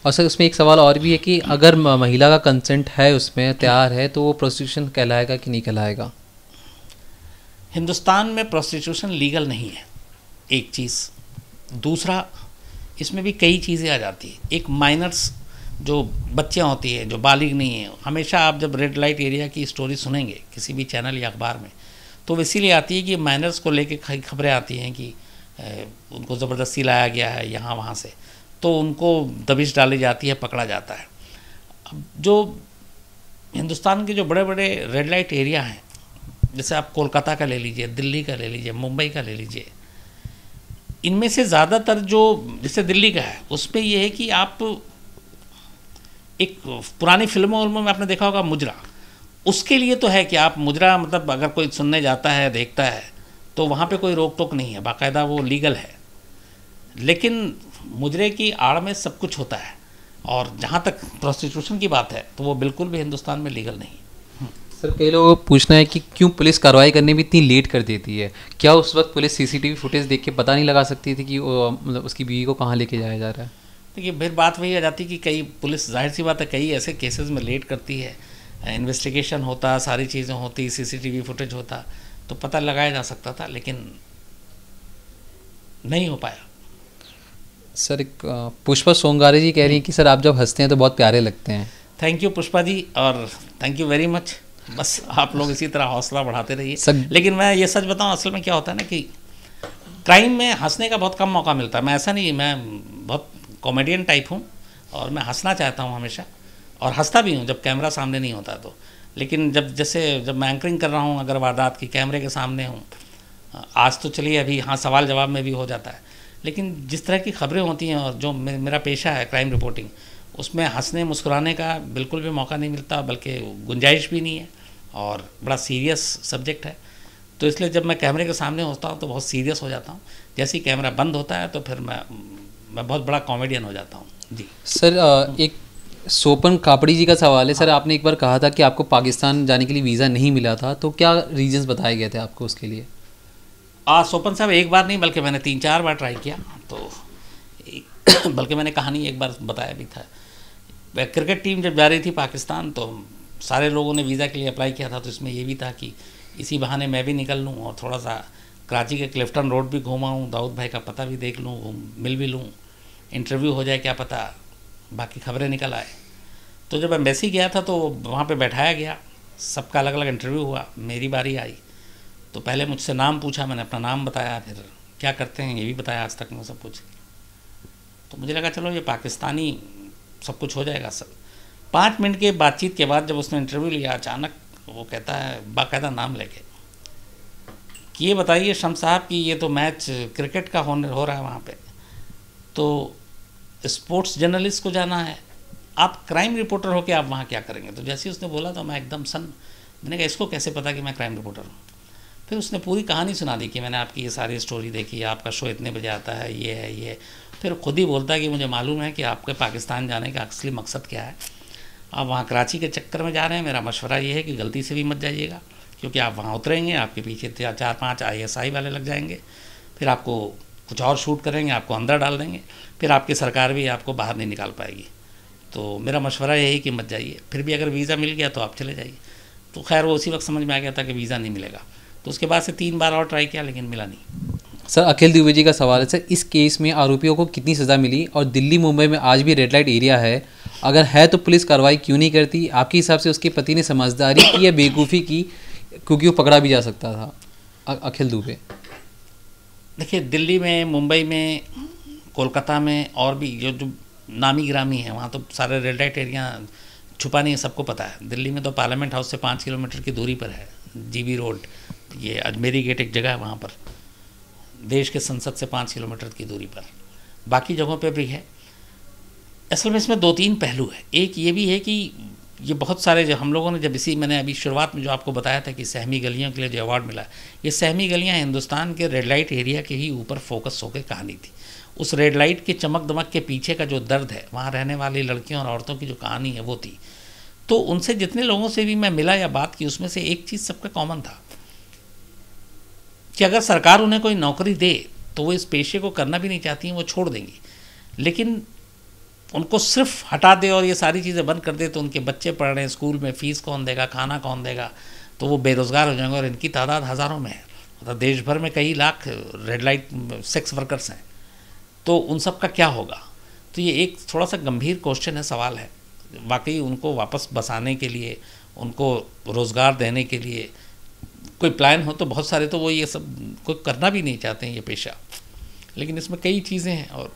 और सर उसमें एक सवाल और भी है कि अगर महिला का कंसेंट है उसमें तैयार है तो वो प्रोस्टिट्यूशन कहलाएगा कि नहीं कहलाएगा हिंदुस्तान में प्रोस्टिट्यूशन लीगल नहीं है एक चीज़ दूसरा इसमें भी कई चीज़ें आ जाती है एक माइनर्स जो बच्चियाँ होती है जो बालिग नहीं है हमेशा आप जब रेड लाइट एरिया की स्टोरी सुनेंगे किसी भी चैनल या अखबार में तो इसीलिए आती है कि माइनर्स को लेके खबरें आती हैं कि उनको ज़बरदस्ती लाया गया है यहाँ वहाँ से तो उनको दबिश डाली जाती है पकड़ा जाता है अब जो हिंदुस्तान के जो बड़े बड़े रेड लाइट एरिया हैं जैसे आप कोलकाता का ले लीजिए दिल्ली का ले लीजिए मुंबई का ले लीजिए इनमें से ज़्यादातर जो जैसे दिल्ली का है उसमें यह है कि आप एक पुरानी फिल्मों में आपने देखा होगा मुजरा उसके लिए तो है कि आप मुजरा मतलब अगर कोई सुनने जाता है देखता है तो वहाँ पे कोई रोक टोक नहीं है बाकायदा वो लीगल है लेकिन मुजरे की आड़ में सब कुछ होता है और जहाँ तक प्रोस्टिट्यूशन की बात है तो वो बिल्कुल भी हिंदुस्तान में लीगल नहीं सर कई लोगों को पूछना है कि क्यों पुलिस कार्रवाई करने में इतनी लेट कर देती है क्या उस वक्त पुलिस सीसीटीवी फुटेज देख के पता नहीं लगा सकती थी कि मतलब उसकी बीवी को कहाँ लेके जाया जा रहा है देखिए फिर बात वही आ जाती है कि कई पुलिस जाहिर सी बात है कई ऐसे केसेस में लेट करती है इन्वेस्टिगेशन होता सारी चीज़ें होती सीसीटीवी फुटेज होता तो पता लगाया जा सकता था लेकिन नहीं हो पाया सर एक पुष्पा सोंगारे जी कह रही हैं कि सर आप जब हंसते हैं तो बहुत प्यारे लगते हैं थैंक यू पुष्पा जी और थैंक यू वेरी मच बस आप लोग इसी तरह हौसला बढ़ाते रहिए सक... लेकिन मैं ये सच बताऊं असल में क्या होता है ना कि क्राइम में हंसने का बहुत कम मौका मिलता है मैं ऐसा नहीं मैं बहुत कॉमेडियन टाइप हूँ और मैं हंसना चाहता हूँ हमेशा और हंसता भी हूँ जब कैमरा सामने नहीं होता तो लेकिन जब जैसे जब मैं एंकरिंग कर रहा हूँ अगर वारदात की कैमरे के सामने हूँ आज तो चलिए अभी हाँ सवाल जवाब में भी हो जाता है लेकिन जिस तरह की खबरें होती हैं और जो मेरा पेशा है क्राइम रिपोर्टिंग उसमें हंसने मुस्कुराने का बिल्कुल भी मौका नहीं मिलता बल्कि गुंजाइश भी नहीं है और बड़ा सीरियस सब्जेक्ट है तो इसलिए जब मैं कैमरे के सामने होता हूँ तो बहुत सीरियस हो जाता हूँ जैसे ही कैमरा बंद होता है तो फिर मैं मैं बहुत बड़ा कॉमेडियन हो जाता हूँ जी सर हम्म। एक सोपन कापड़ी जी का सवाल है सर आपने एक बार कहा था कि आपको पाकिस्तान जाने के लिए वीज़ा नहीं मिला था तो क्या रीजंस बताए गए थे आपको उसके लिए आ सोपन साहब एक बार नहीं बल्कि मैंने तीन चार बार ट्राई किया तो बल्कि मैंने कहानी एक बार बताया भी था क्रिकेट टीम जब जा रही थी पाकिस्तान तो सारे लोगों ने वीज़ा के लिए अप्लाई किया था तो इसमें ये भी था कि इसी बहाने मैं भी निकल लूँ और थोड़ा सा कराची के क्लिफ्टन रोड भी घूमाऊँ दाऊद भाई का पता भी देख लूँ मिल भी लूँ इंटरव्यू हो जाए क्या पता बाकी खबरें निकल आए तो जब एम्बेसी गया था तो वहाँ पर बैठाया गया सबका अलग अलग इंटरव्यू हुआ मेरी बारी आई तो पहले मुझसे नाम पूछा मैंने अपना नाम बताया फिर क्या करते हैं ये भी बताया आज तक मैं सब कुछ तो मुझे लगा चलो ये पाकिस्तानी सब कुछ हो जाएगा सर पाँच मिनट के बातचीत के बाद जब उसने इंटरव्यू लिया अचानक वो कहता है बाकायदा नाम लेके कि ये बताइए शम साहब कि ये तो मैच क्रिकेट का होने हो रहा है वहाँ पे तो स्पोर्ट्स जर्नलिस्ट को जाना है आप क्राइम रिपोर्टर हो के आप वहाँ क्या करेंगे तो जैसे ही उसने बोला तो मैं एकदम सन मैंने कहा इसको कैसे पता कि मैं क्राइम रिपोर्टर हूँ फिर उसने पूरी कहानी सुना दी कि मैंने आपकी ये सारी स्टोरी देखी आपका शो इतने बजे आता है ये है ये फिर खुद ही बोलता है कि मुझे मालूम है कि आपके पाकिस्तान जाने का असली मकसद क्या है आप वहाँ कराची के चक्कर में जा रहे हैं मेरा मशवरा ये है कि गलती से भी मत जाइएगा क्योंकि आप वहाँ उतरेंगे आपके पीछे चार पाँच आई वाले लग जाएंगे फिर आपको कुछ और शूट करेंगे आपको अंदर डाल देंगे फिर आपकी सरकार भी आपको बाहर नहीं निकाल पाएगी तो मेरा मशवरा यही कि मत जाइए फिर भी अगर वीज़ा मिल गया तो आप चले जाइए तो खैर वो उसी वक्त समझ में आ गया था कि वीज़ा नहीं मिलेगा तो उसके बाद से तीन बार और ट्राई किया लेकिन मिला नहीं सर अखिल द्विवेदी जी का सवाल है सर इस केस में आरोपियों को कितनी सज़ा मिली और दिल्ली मुंबई में आज भी रेड लाइट एरिया है अगर है तो पुलिस कार्रवाई क्यों नहीं करती आपके हिसाब से उसके पति ने समझदारी की या बेवकूफ़ी की क्योंकि वो पकड़ा भी जा सकता था अखिल दुबे देखिए दिल्ली में मुंबई में कोलकाता में और भी जो जो नामी ग्रामी है वहाँ तो सारे रेड लाइट एरिया छुपा नहीं है सबको पता है दिल्ली में तो पार्लियामेंट हाउस से पाँच किलोमीटर की दूरी पर है जी रोड ये अजमेरी गेट एक जगह है वहाँ पर देश के संसद से पाँच किलोमीटर की दूरी पर बाकी जगहों पे भी है असल में इसमें दो तीन पहलू है एक ये भी है कि ये बहुत सारे जो हम लोगों ने जब इसी मैंने अभी शुरुआत में जो आपको बताया था कि सहमी गलियों के लिए जो अवार्ड मिला ये सहमी गलियाँ हिंदुस्तान के रेड लाइट एरिया के ही ऊपर फोकस होकर कहानी थी उस रेड लाइट के चमक दमक के पीछे का जो दर्द है वहाँ रहने वाली लड़कियों और औरतों की जो कहानी है वो थी तो उनसे जितने लोगों से भी मैं मिला या बात की उसमें से एक चीज़ सबका कॉमन था कि अगर सरकार उन्हें कोई नौकरी दे तो वो इस पेशे को करना भी नहीं चाहती हैं वो छोड़ देंगी लेकिन उनको सिर्फ हटा दे और ये सारी चीज़ें बंद कर दे तो उनके बच्चे पढ़ रहे हैं स्कूल में फ़ीस कौन देगा खाना कौन देगा तो वो बेरोज़गार हो जाएंगे और इनकी तादाद हज़ारों में है मतलब देश भर में कई lakh red light sex workers हैं तो उन सब का क्या होगा तो ये एक थोड़ा सा गंभीर क्वेश्चन है सवाल है वाकई उनको वापस बसाने के लिए उनको रोज़गार देने के लिए कोई प्लान हो तो बहुत सारे तो वो ये सब कोई करना भी नहीं चाहते हैं ये पेशा लेकिन इसमें कई चीज़ें हैं और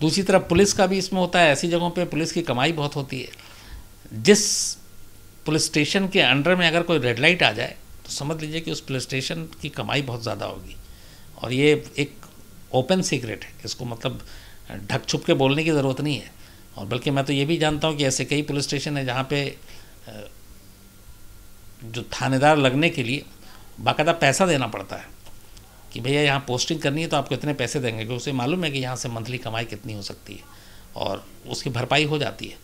दूसरी तरफ पुलिस का भी इसमें होता है ऐसी जगहों पे पुलिस की कमाई बहुत होती है जिस पुलिस स्टेशन के अंडर में अगर कोई रेड लाइट आ जाए तो समझ लीजिए कि उस पुलिस स्टेशन की कमाई बहुत ज़्यादा होगी और ये एक ओपन सीक्रेट है इसको मतलब ढक छुप के बोलने की ज़रूरत नहीं है और बल्कि मैं तो ये भी जानता हूँ कि ऐसे कई पुलिस स्टेशन हैं जहाँ पे जो थानेदार लगने के लिए बाकायदा पैसा देना पड़ता है कि भैया यहाँ पोस्टिंग करनी है तो आपको इतने पैसे देंगे क्योंकि उसे मालूम है कि यहाँ से मंथली कमाई कितनी हो सकती है और उसकी भरपाई हो जाती है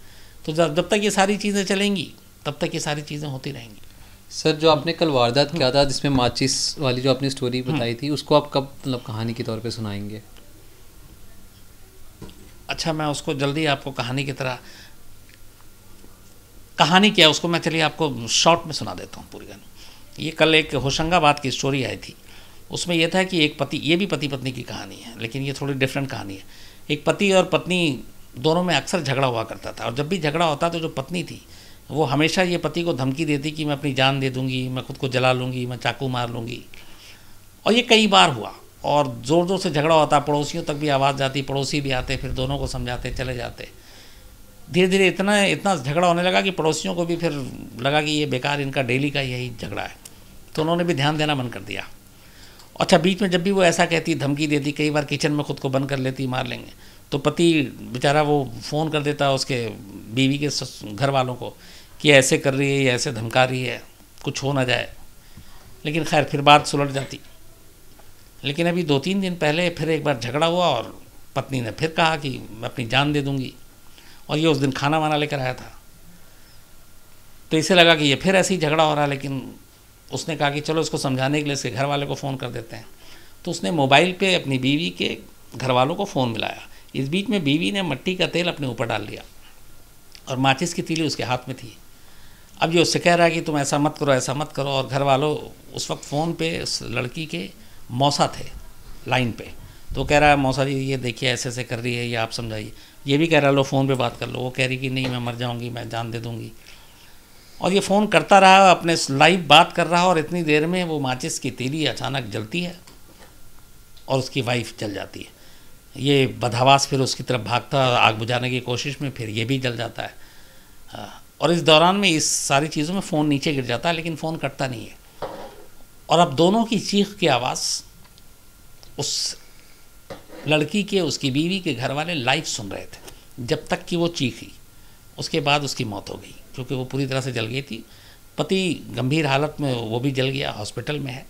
तो जब तक ये सारी चीज़ें चलेंगी तब तक ये सारी चीज़ें होती रहेंगी सर जो आपने कल वारदात किया था जिसमें माचिस वाली जो आपने स्टोरी हम्म। बताई थी उसको आप कब मतलब कहानी के तौर पे सुनाएंगे अच्छा मैं उसको जल्दी आपको कहानी की तरह कहानी क्या है उसको मैं चलिए आपको शॉर्ट में सुना देता हूँ पूरी कहानी ये कल एक होशंगाबाद की स्टोरी आई थी उसमें यह था कि एक पति ये भी पति पत्नी की कहानी है लेकिन ये थोड़ी डिफरेंट कहानी है एक पति और पत्नी दोनों में अक्सर झगड़ा हुआ करता था और जब भी झगड़ा होता तो जो पत्नी थी वो हमेशा ये पति को धमकी देती कि मैं अपनी जान दे दूँगी मैं खुद को जला लूँगी मैं चाकू मार लूँगी और ये कई बार हुआ और ज़ोर ज़ोर से झगड़ा होता पड़ोसियों तक भी आवाज़ जाती पड़ोसी भी आते फिर दोनों को समझाते चले जाते धीरे धीरे इतना इतना झगड़ा होने लगा कि पड़ोसियों को भी फिर लगा कि ये बेकार इनका डेली का यही झगड़ा है तो उन्होंने भी ध्यान देना बंद कर दिया अच्छा बीच में जब भी वो ऐसा कहती धमकी देती कई बार किचन में खुद को बंद कर लेती मार लेंगे तो पति बेचारा वो फ़ोन कर देता उसके बीवी के घर वालों को कि ऐसे कर रही है या ऐसे धमका रही है कुछ हो ना जाए लेकिन खैर फिर बात सुलट जाती लेकिन अभी दो तीन दिन पहले फिर एक बार झगड़ा हुआ और पत्नी ने फिर कहा कि मैं अपनी जान दे दूँगी और ये उस दिन खाना वाना लेकर आया था तो इसे लगा कि ये फिर ऐसे ही झगड़ा हो रहा है लेकिन उसने कहा कि चलो इसको समझाने के लिए इसके घर वाले को फ़ोन कर देते हैं तो उसने मोबाइल पे अपनी बीवी के घर वालों को फ़ोन मिलाया इस बीच में बीवी ने मट्टी का तेल अपने ऊपर डाल लिया और माचिस की तीली उसके हाथ में थी अब ये उससे कह रहा है कि तुम ऐसा मत करो ऐसा मत करो और घर वालों उस वक्त फ़ोन पे उस लड़की के मौसा थे लाइन पे तो कह रहा है मौसा जी ये देखिए ऐसे ऐसे कर रही है ये आप समझाइए ये भी कह रहा लो फ़ोन पे बात कर लो वो कह रही कि नहीं मैं मर जाऊंगी मैं जान दे दूंगी और ये फ़ोन करता रहा अपने लाइव बात कर रहा और इतनी देर में वो माचिस की तीली अचानक जलती है और उसकी वाइफ जल जाती है ये बदहवास फिर उसकी तरफ भागता है आग बुझाने की कोशिश में फिर ये भी जल जाता है हाँ, और इस दौरान में इस सारी चीज़ों में फ़ोन नीचे गिर जाता है लेकिन फ़ोन कटता नहीं है और अब दोनों की चीख की आवाज़ उस लड़की के उसकी बीवी के घर वाले लाइव सुन रहे थे जब तक कि वो चीखी उसके बाद उसकी मौत हो गई क्योंकि वो पूरी तरह से जल गई थी पति गंभीर हालत में वो भी जल गया हॉस्पिटल में है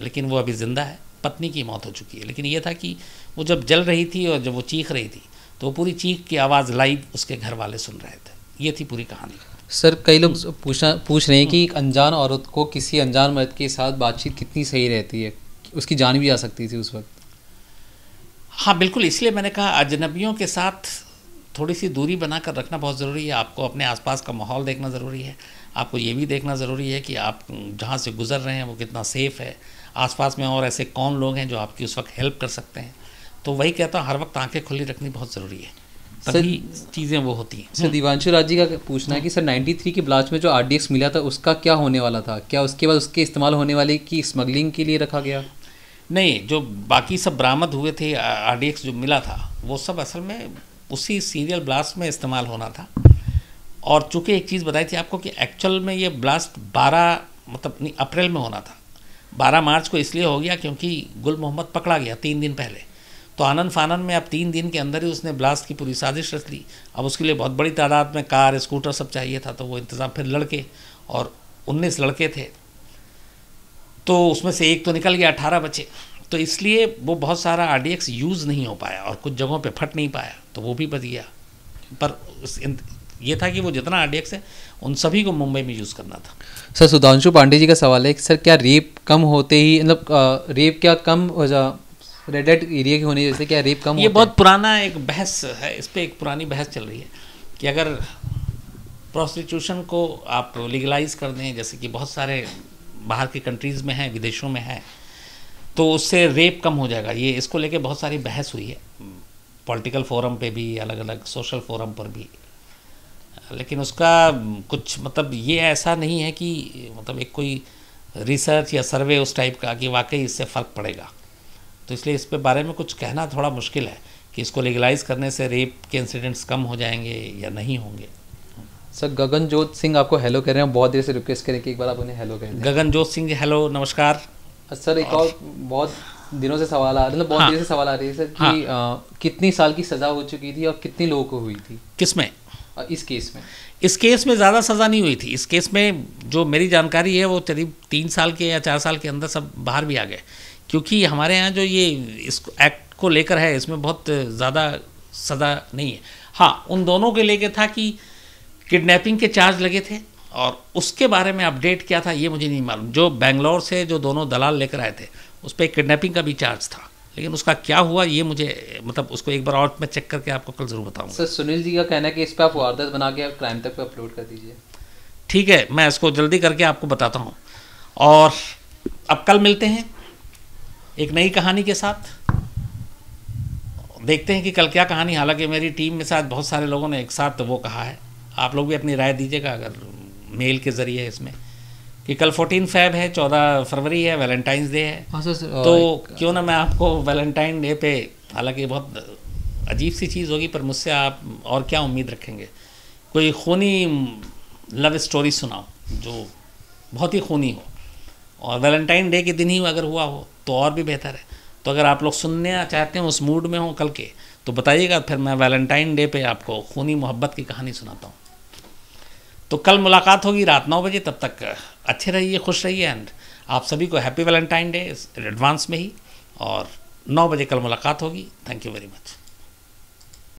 लेकिन वो अभी ज़िंदा है पत्नी की मौत हो चुकी है लेकिन ये था कि वो जब जल रही थी और जब वो चीख रही थी तो वो पूरी चीख की आवाज़ लाइव उसके घर वाले सुन रहे थे ये थी पूरी कहानी सर कई लोग पूछना पूछ रहे हैं कि एक अनजान औरत को किसी अनजान मर्द के साथ बातचीत कितनी सही रहती है उसकी जान भी आ सकती थी उस वक्त हाँ बिल्कुल इसलिए मैंने कहा अजनबियों के साथ थोड़ी सी दूरी बना कर रखना बहुत ज़रूरी है आपको अपने आसपास का माहौल देखना ज़रूरी है आपको ये भी देखना ज़रूरी है कि आप जहाँ से गुज़र रहे हैं वो कितना सेफ़ है आसपास में और ऐसे कौन लोग हैं जो आपकी उस वक्त हेल्प कर सकते हैं तो वही कहता हूँ हर वक्त आंखें खुली रखनी बहुत ज़रूरी है सही चीज़ें वो होती हैं सर दिवांशु राज जी का पूछना है कि सर 93 के ब्लास्ट में जो आर मिला था उसका क्या होने वाला था क्या उसके बाद उसके इस्तेमाल होने वाले की स्मगलिंग के लिए रखा गया नहीं जो बाकी सब बरामद हुए थे आरडीएक्स जो मिला था वो सब असल में उसी सीरियल ब्लास्ट में इस्तेमाल होना था और चूँकि एक चीज़ बताई थी आपको कि एक्चुअल में ये ब्लास्ट 12 मतलब नहीं अप्रैल में होना था 12 मार्च को इसलिए हो गया क्योंकि गुल मोहम्मद पकड़ा गया तीन दिन पहले तो आनंद फानन में अब तीन दिन के अंदर ही उसने ब्लास्ट की पूरी साजिश रच ली अब उसके लिए बहुत बड़ी तादाद में कार स्कूटर सब चाहिए था तो वो इंतज़ाम फिर लड़के और उन्नीस लड़के थे तो उसमें से एक तो निकल गया अठारह बचे तो इसलिए वो बहुत सारा आर यूज़ नहीं हो पाया और कुछ जगहों पर फट नहीं पाया तो वो भी बच गया पर ये था कि वो जितना आर है उन सभी को मुंबई में यूज़ करना था सर सुधांशु पांडे जी का सवाल है कि सर क्या रेप कम होते ही मतलब रेप क्या कम हो जा एरिया के होने जैसे क्या रेप कम ये बहुत पुराना एक बहस है इस पर एक पुरानी बहस चल रही है कि अगर प्रोस्टिट्यूशन को आप लीगलाइज कर दें जैसे कि बहुत सारे बाहर की कंट्रीज़ में है विदेशों में है तो उससे रेप कम हो जाएगा ये इसको लेके बहुत सारी बहस हुई है पॉलिटिकल फोरम पे भी अलग अलग सोशल फोरम पर भी लेकिन उसका कुछ मतलब ये ऐसा नहीं है कि मतलब एक कोई रिसर्च या सर्वे उस टाइप का कि वाकई इससे फ़र्क पड़ेगा तो इसलिए इस पे बारे में कुछ कहना थोड़ा मुश्किल है कि इसको लीगलाइज़ करने से रेप के इंसिडेंट्स कम हो जाएंगे या नहीं होंगे सर गगनजोत सिंह आपको हेलो कह रहे हैं बहुत देर से रिक्वेस्ट करें कि एक बार आप उन्हें हेलो कहें गगनजोत सिंह जी हेलो नमस्कार सर एक और बहुत दिनों से सवाल आ मतलब बहुत हाँ। देर से सवाल आ रही है सर कि हाँ। कितनी साल की सज़ा हो चुकी थी और कितने लोगों को हुई थी किसमें इस केस में इस केस में ज़्यादा सज़ा नहीं हुई थी इस केस में जो मेरी जानकारी है वो करीब तीन साल के या चार साल के अंदर सब बाहर भी आ गए क्योंकि हमारे यहाँ जो ये इस एक्ट को लेकर है इसमें बहुत ज़्यादा सज़ा नहीं है हाँ उन दोनों के लेके था कि किडनैपिंग के चार्ज लगे थे और उसके बारे में अपडेट क्या था ये मुझे नहीं मालूम जो बेंगलोर से जो दोनों दलाल लेकर आए थे उस पर किडनैपिंग का भी चार्ज था लेकिन उसका क्या हुआ ये मुझे मतलब उसको एक बार और मैं चेक करके आपको कल जरूर बताऊंगा सर सुनील जी का कहना है कि इस पर आप वारदात बना के क्राइम तक पे अपलोड कर दीजिए ठीक है मैं इसको जल्दी करके आपको बताता हूँ और अब कल मिलते हैं एक नई कहानी के साथ देखते हैं कि कल क्या कहानी हालांकि मेरी टीम के साथ बहुत सारे लोगों ने एक साथ वो कहा है आप लोग भी अपनी राय दीजिएगा अगर मेल के ज़रिए इसमें कि कल फोर्टीन फैब है चौदह फरवरी है वैलेंटाइंस डे है हाँ, तो क्यों ना मैं आपको वैलेंटाइन डे पे हालांकि बहुत अजीब सी चीज़ होगी पर मुझसे आप और क्या उम्मीद रखेंगे कोई खूनी लव स्टोरी सुनाओ जो बहुत ही खूनी हो और वैलेंटाइन डे के दिन ही अगर हुआ हो तो और भी बेहतर है तो अगर आप लोग सुनना चाहते हो उस मूड में हो कल के तो बताइएगा फिर मैं वैलेंटाइन डे पे आपको खूनी मोहब्बत की कहानी सुनाता हूँ तो कल मुलाकात होगी रात नौ बजे तब तक अच्छे रहिए खुश रहिए एंड आप सभी को हैप्पी वैलेंटाइन डे एडवांस में ही और नौ बजे कल मुलाकात होगी थैंक यू वेरी मच